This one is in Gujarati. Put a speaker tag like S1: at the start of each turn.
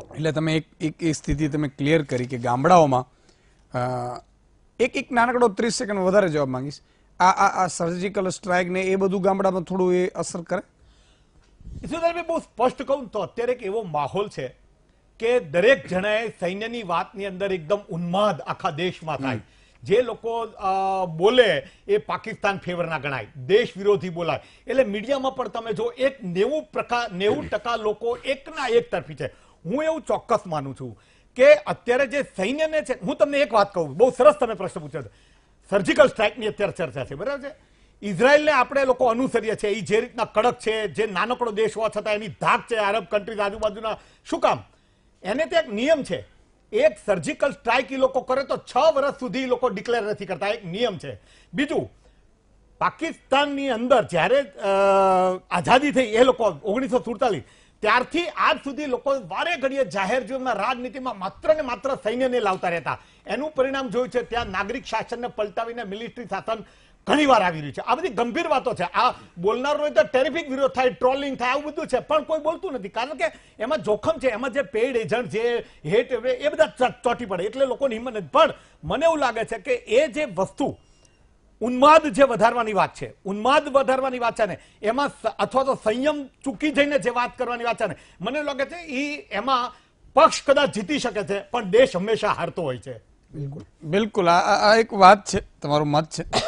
S1: એટલે તમે એક એક એ સ્થિતિ તમે ક્લિયર કરી કે ગામડાઓમાં એક એક નાનકડો ત્રીસ સેકન્ડ વધારે જવાબ માંગીશ આ આ આ સર્જિકલ સ્ટ્રાઇકને એ બધું ગામડામાં થોડું એ અસર કરે
S2: ઈશ્વરભાઈ બહુ સ્પષ્ટ કહું તો અત્યારે એક એવો માહોલ છે કે દરેક જણાએ સૈન્યની વાતની અંદર એકદમ ઉન્માદ આખા દેશમાં થાય જે લોકો બોલે એ પાકિસ્તાન ફેવરના ગણાય દેશ વિરોધી બોલાય એટલે મીડિયામાં પણ તમે જો એક નેવું પ્રકાર નેવું ટકા લોકો એકના એક તરફી છે હું એવું ચોક્કસ માનું છું કે અત્યારે જે સૈન્યને છે હું તમને એક વાત કહું બહુ સરસ તમે પ્રશ્ન પૂછ્યો સર્જિકલ સ્ટ્રાઇકની અત્યારે ચર્ચા છે બરાબર છે ઇઝરાયલને આપણે લોકો અનુસરીએ છીએ એ જે રીતના કડક છે જે નાનકડો દેશ હોવા છતાં એની ધાક છે આરબ કન્ટ્રીઝ આજુબાજુના શું કામ એને તો એક નિયમ છે એક સર્જિકલ સ્ટ્રાઇક એ લોકો કરે તો છ વર્ષ સુધી લોકો ડિક્લેર નથી કરતા એક નિયમ છે બીજું પાકિસ્તાનની અંદર જ્યારે આઝાદી થઈ એ લોકો ઓગણીસો સુડતાલીસ ત્યારથી આજ સુધી લોકો વારે ઘડીએ જાહેર જીવનમાં રાજનીતિમાં માત્ર ને માત્ર સૈન્યને લાવતા રહેતા એનું પરિણામ જોયું છે ત્યાં નાગરિક શાસનને પલટાવીને મિલિટરી શાસન ઘણી વાર આવી રહ્યું છે આ બધી ગંભીર વાતો છે આ બોલનારો તો ટેરિફિક વિરોધ થાય ટ્રોલિંગ થાય આવું બધું છે પણ કોઈ બોલતું નથી કારણ કે એમાં જોખમ છે એમાં જે પેઇડ એજન્ટ જે હેટ એ બધા ચોટી પડે એટલે લોકોની હિંમત નથી પણ મને એવું લાગે છે કે એ જે વસ્તુ ઉન્માદ જે વધારવાની વાત છે ઉન્માદ વધારવાની વાત છે ને એમાં અથવા તો સંયમ ચૂકી જઈને જે વાત કરવાની વાત છે ને મને લાગે છે એ એમાં પક્ષ કદાચ જીતી શકે છે પણ દેશ હંમેશા હારતો હોય છે
S1: બિલકુલ બિલકુલ આ એક વાત છે તમારો મત છે